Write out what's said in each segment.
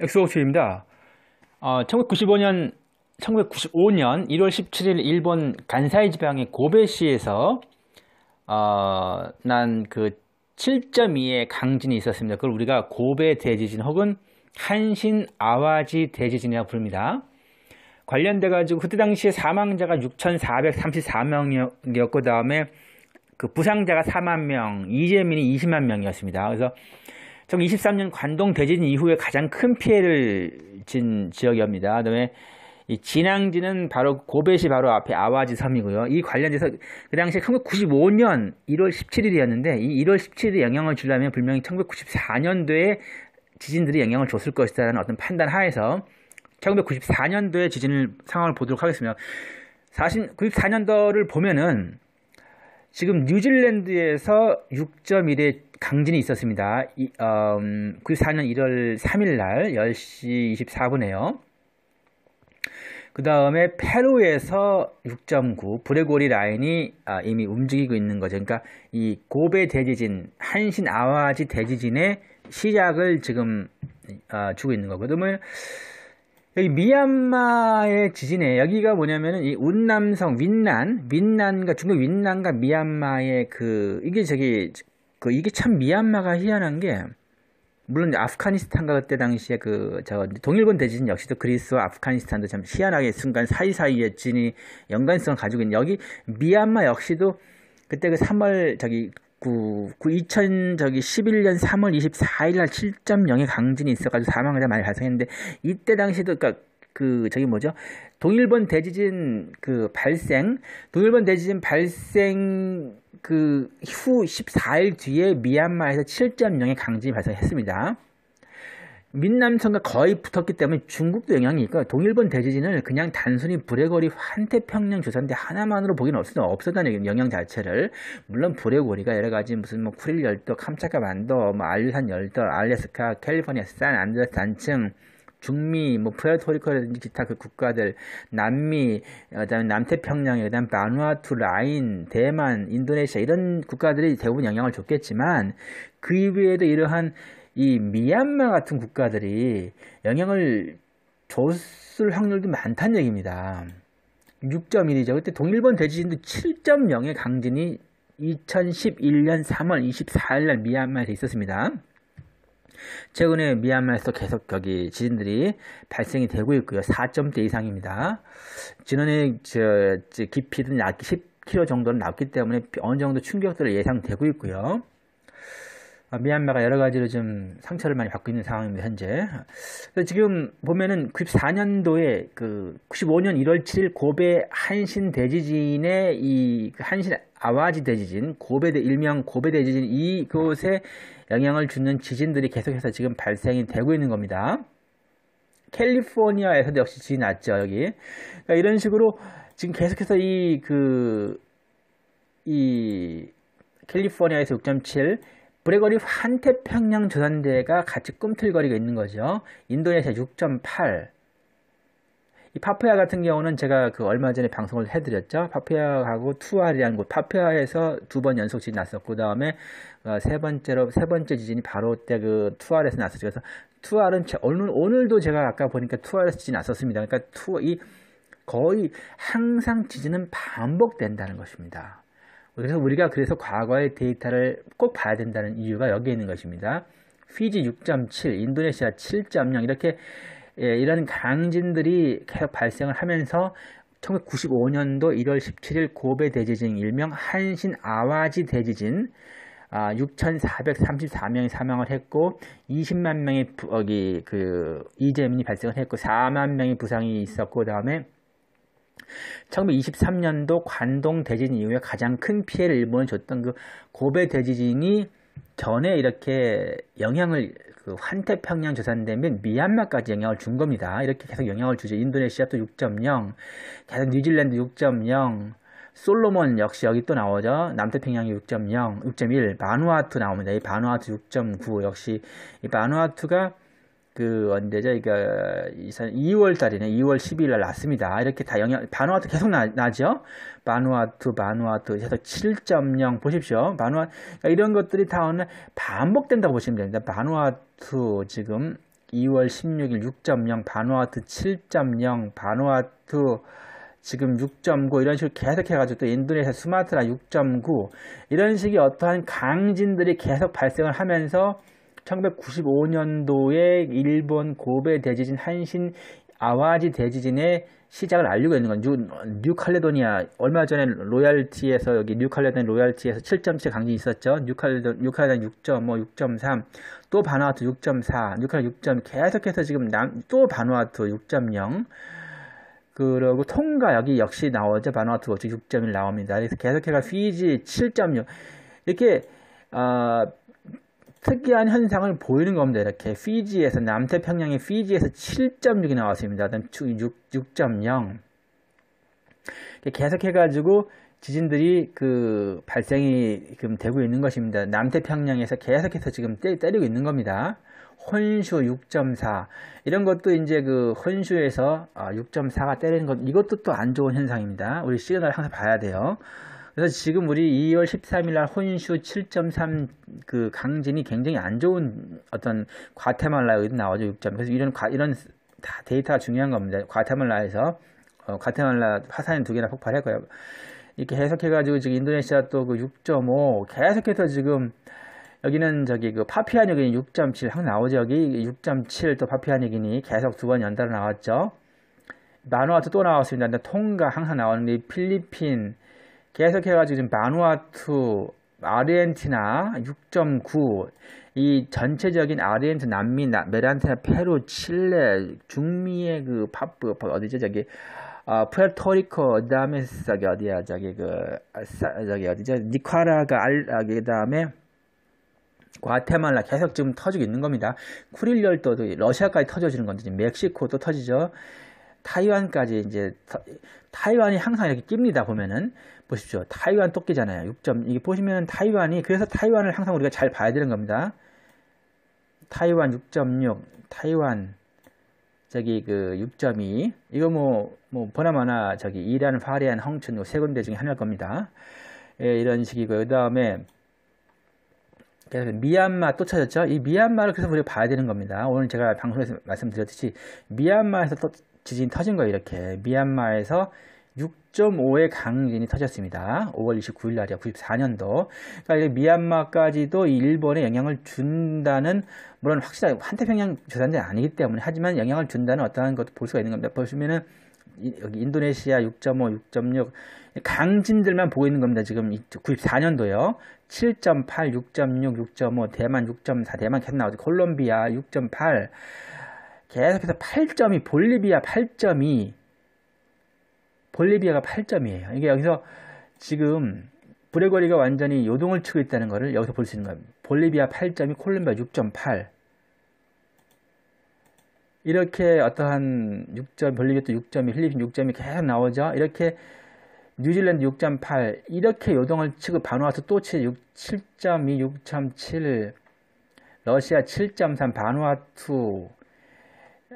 엑소호출입니다. 어, 1995년 1995년 1월 17일 일본 간사이 지방의 고베시에서 어, 난그 7.2의 강진이 있었습니다. 그걸 우리가 고베 대지진 혹은 한신 아와지 대지진이라고 부릅니다. 관련돼 가지고 그때 당시에 사망자가 6,434명이었고 그다음에 그 부상자가 4만 명, 이재민이 20만 명이었습니다. 그래서 1923년 관동 대진 지 이후에 가장 큰 피해를 진 지역이옵니다. 그다음에 이 진앙지는 바로 고베시 바로 앞에 아와지 섬이고요. 이 관련돼서 그 당시에 1995년 1월 17일이었는데 이 1월 17일에 영향을 주려면 분명히 1994년도에 지진들이 영향을 줬을 것이다라는 어떤 판단 하에서 1994년도에 지진을 상황을 보도록 하겠습니다. 사실 94년도를 보면은 지금 뉴질랜드에서 6.1의 강진이 있었습니다. 이, 음, 94년 1월 3일 날 10시 24분에요. 그 다음에 페루에서 6.9 브레고리 라인이 아, 이미 움직이고 있는 거죠. 그러니까 이 고베 대지진, 한신 아와지 대지진의 시작을 지금 아, 주고 있는 거거든요. 여기 미얀마의 지진에 여기가 뭐냐면은 이 운남성 윈난 윈난과 중국 윈난과 미얀마의 그 이게 저기 그 이게 참 미얀마가 희한한 게 물론 아프가니스탄과 그때 당시에 그저 동일본 대지진 역시도 그리스와 아프가니스탄도 참 희한하게 순간 사이사이에 진이 연관성을 가지고 있는 여기 미얀마 역시도 그때 그 3월 저기 그, 그 2000, 저기 11년 3월 24일 날 7.0의 강진이 있어가지고 사망자가 많이 발생했는데, 이때 당시도, 그니까, 그, 저기 뭐죠? 동일본 대지진 그 발생, 동일본 대지진 발생 그후 14일 뒤에 미얀마에서 7.0의 강진이 발생했습니다. 민남선과 거의 붙었기 때문에 중국도 영향이 있고 동일본 대지진을 그냥 단순히 브레거리 환태평양 조산대 하나만으로 보기는 없어, 없었다는 얘기는 영향 자체를 물론 브레거리가 여러 가지 무슨 뭐 쿠릴 열도, 캄차카 반도, 뭐 알류산 열도, 알래스카, 캘리포니아 산, 안드레스 단층 중미, 뭐 푸에르토리코라든지 기타 그 국가들, 남미, 그다음에 남태평양, 에 그다음 바누아투, 라인, 대만, 인도네시아 이런 국가들이 대부분 영향을 줬겠지만 그 이외에도 이러한 이 미얀마 같은 국가들이 영향을 줬을 확률도 많다는 얘기입니다. 6.1이죠. 그때 동일본 대지진도 7.0의 강진이 2011년 3월 24일 날 미얀마에서 있었습니다. 최근에 미얀마에서 계속 여기 지진들이 발생이 되고 있고요. 4점대 이상입니다. 지난해 저, 저 깊이든 약 10km 정도는 났기 때문에 어느 정도 충격들을 예상되고 있고요. 아, 미얀마가 여러 가지로 좀 상처를 많이 받고 있는 상황입니다 현재. 그래서 지금 보면은 94년도에 그 95년 1월 7일 고베 한신 대지진의 이 그 한신 아와지 대지진 고베 대 일명 고베 대지진 이곳에 영향을 주는 지진들이 계속해서 지금 발생이 되고 있는 겁니다. 캘리포니아에서도 역시 지진 났죠 여기. 그러니까 이런 식으로 지금 계속해서 이 그이 그, 이 캘리포니아에서 6.7, 브레거리 환태평양 조산대가 같이 꿈틀거리고 있는 거죠. 인도네시아 6.8. 이파푸야 같은 경우는 제가 그 얼마 전에 방송을 해드렸죠. 파푸야하고 투알이라는 곳, 파푸야에서두 번 연속 지진 났었고, 그 다음에 어, 세 번째로, 세 번째 지진이 바로 때 그 투알에서 났었죠. 그래서 투알은 오늘, 오늘도 제가 아까 보니까 투알에서 지진 났었습니다. 그러니까 투, 이 거의 항상 지진은 반복된다는 것입니다. 그래서 우리가 그래서 과거의 데이터를 꼭 봐야 된다는 이유가 여기에 있는 것입니다. 피지 6.7, 인도네시아 7.0 이렇게 예, 이런 강진들이 계속 발생을 하면서 1995년도 1월 17일 고베 대지진 일명 한신 아와지 대지진 아, 6,434명이 사망을 했고 20만 명의 부, 그 이재민이 발생을 했고 4만 명의 부상이 있었고 그다음에 1923년도 관동 대진 지 이후에 가장 큰 피해를 일본에 줬던 그 고베 대지진이 전에 이렇게 영향을 그 환태평양 조산되면 미얀마까지 영향을 준 겁니다. 이렇게 계속 영향을 주죠. 인도네시아도 6.0, 계속 뉴질랜드 6.0, 솔로몬 역시 여기 또 나오죠. 남태평양이 6.0, 6.1, 바누아투 나옵니다. 이 바누아투 6.9 역시 이 바누아투가 그 언제죠? 이게 2월 달이네. 2월 12일 날 났습니다. 이렇게 다 영향 바누아투 계속 나, 나죠. 바누아투, 바누아투 해서 7.0 보십시오. 바누아 그러니까 이런 것들이 다 오늘 반복된다고 보시면 됩니다. 바누아투 지금 2월 16일 6.0, 바누아투 7.0, 바누아투 지금 6.9 이런 식으로 계속 해가지고 또 인도네시아 스마트라6.9 이런 식의 어떠한 강진들이 계속 발생을 하면서 1995년도에 일본 고베 대지진, 한신 아와지 대지진의 시작을 알리고 있는 건 뉴, 뉴칼레도니아 얼마 전에 로얄티에서 여기 뉴칼레도니아 로얄티에서 7.7 강진이 있었죠. 뉴칼레도 뉴칼레도니아 6.5, 뭐 6.3, 또 바누아투 6.4, 뉴칼레 6.0 계속해서 지금 남또 바누아투 6.0 그리고 통가 여기 역시 나오죠. 바누아투 6.1 나옵니다. 그래서 계속해서 피지 7.6 이렇게 어, 특이한 현상을 보이는 겁니다. 이렇게 피지에서 남태평양의 피지에서 7.6이 나왔습니다. 그다음 6.0 계속 해가지고 지진들이 그 발생이 지금 되고 있는 것입니다. 남태평양에서 계속해서 지금 때, 때리고 있는 겁니다. 혼슈 6.4 이런 것도 이제 그 혼슈에서 6.4가 아, 때리는 것 이것도 또 안 좋은 현상입니다. 우리 시그널 항상 봐야 돼요. 그래서 지금 우리 2월 13일 날 혼슈 7.3 그 강진이 굉장히 안 좋은 어떤 과테말라에 나와죠 6점. 그래서 이런 과, 이런 다데이터 중요한 겁니다. 과테말라에서 어, 과테말라 화산 이두 개나 폭발했고요. 이렇게 해석해가지고 지금 인도네시아 또그6.5 계속해서 지금 여기는 저기 그 파피아뉴기니 6.7 항상 나오죠 여기 6.7 또 파피아뉴기니 계속 두 번 연달아 나왔죠. 마누아투 또 나왔습니다. 근데 통가 항상 나오는데 필리핀 계속해가지고 지금 바누아투, 아르헨티나 6.9, 이 전체적인 아르헨티나, 남미, 메란티나, 페루, 칠레, 중미의 그 파프, 어디죠? 저기, 어, 푸에르토리코, 그 다음에 저기 어디야? 저기 그, 저기 어디죠? 니카라가, 알, 아, 그 다음에 과테말라 계속 지금 터지고 있는 겁니다. 쿠릴 열도도 러시아까지 터져지는 건데 멕시코도 터지죠. 타이완까지 이제 타, 타이완이 항상 이렇게 낍니다 보면은 보십시오. 타이완 토끼잖아요. 6점. 이게 보시면 타이완이 그래서 타이완을 항상 우리가 잘 봐야 되는 겁니다. 타이완 6.6, 타이완 저기 그6.2 이거 뭐, 뭐 버나마나 저기 이란, 파리안, 헝춘 세 군데 중에 하나일 겁니다. 예, 이런 식이고요. 그 다음에 그래서 미얀마 또 찾았죠. 이 미얀마를 그래서 우리가 봐야 되는 겁니다. 오늘 제가 방송에서 말씀드렸듯이 미얀마에서 또 지진이 터진 거예요. 이렇게 미얀마에서 6.5의 강진이 터졌습니다. 5월 29일 날이요. 94년도. 그러니까 미얀마까지도 일본에 영향을 준다는 물론 확실한 환태평양 재산이 아니기 때문에 하지만 영향을 준다는 어떠한 것도 볼 수가 있는 겁니다. 보시면은 여기 인도네시아 6.5, 6.6 강진들만 보고 있는 겁니다. 지금 94년도요. 7.8, 6.6, 6.5, 대만 6.4, 대만 계속 나오죠. 콜롬비아 6.8, 계속해서 8이 볼리비아 8이 볼리비아가 8점이에요. 이게 여기서 지금 브레거리가 완전히 요동을 치고 있다는 것을 여기서 볼 수 있는 겁니다. 볼리비아 8점이 콜롬비아 6.8 이렇게 어떠한 6점, 볼리비아 또 6점이, 필리핀 6점이 계속 나오죠. 이렇게 뉴질랜드 6.8 이렇게 요동을 치고 바누아투 또 7, 2 6.7 러시아 7.3 바누아투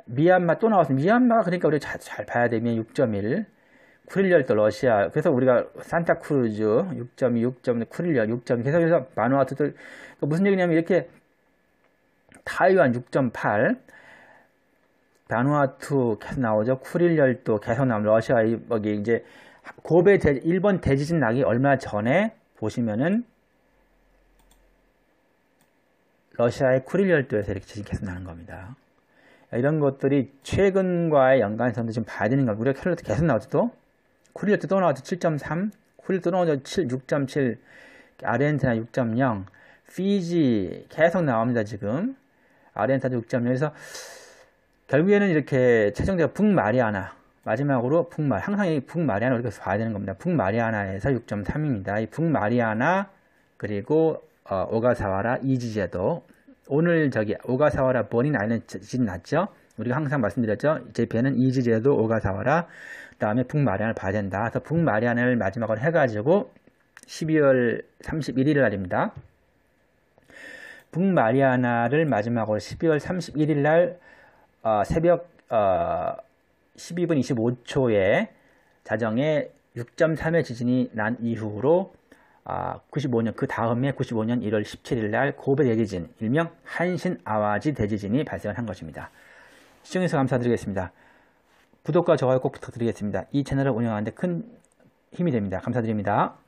미얀마 또 나왔습니다. 미얀마가 그러니까 우리 잘, 잘 봐야 되면 6.1 쿠릴열도 러시아 그래서 우리가 산타크루즈 6.2, 6.6 쿠릴열 6점 계속해서 계 바누아투들 그러니까 무슨 얘기냐면 이렇게 타이완 6.8 바누아투 계속 나오죠 쿠릴열도 계속 나오면 러시아 여기 이제 고베 대, 일본 대지진 나기 얼마 전에 보시면은 러시아의 쿠릴 열도에서 이렇게 지진 계속 나는 겁니다. 이런 것들이 최근과의 연관성도 좀 봐야 되는 겁니다. 우리가 캘러트 계속 나오죠 또. 쿠리어트 던아웃 7.3, 쿠리어트 던아웃 7, 6.7, 아르헨티나 6.0, 피지 계속 나옵니다 지금 아르헨티나 6.0 그래서 결국에는 이렇게 최종적으로 북마리아나 마지막으로 북말 항상 이 북마리아나 이렇게 봐야 되는 겁니다 북마리아나에서 6.3입니다 이 북마리아나 그리고 어, 오가사와라 이지제도 오늘 저기 오가사와라 본인 아일랜 지진 났죠 우리가 항상 말씀드렸죠. 제페는 이지제도 오가사와라 그다음에 북마리안을 봐야 된다. 그래서 북마리안을 마지막으로 해가지고 12월 31일 날입니다. 북마리아나를 마지막으로 12월 31일 날 어, 새벽 어, 12분 25초에 자정에 6.3의 지진이 난 이후로 아, 95년 그 다음에 95년 1월 17일 날 고베 대지진 일명 한신 아와지 대지진이 발생한 것입니다. 시청해서 주셔 감사드리겠습니다. 구독과 좋아요 꼭 부탁드리겠습니다. 이 채널을 운영하는데 큰 힘이 됩니다. 감사드립니다.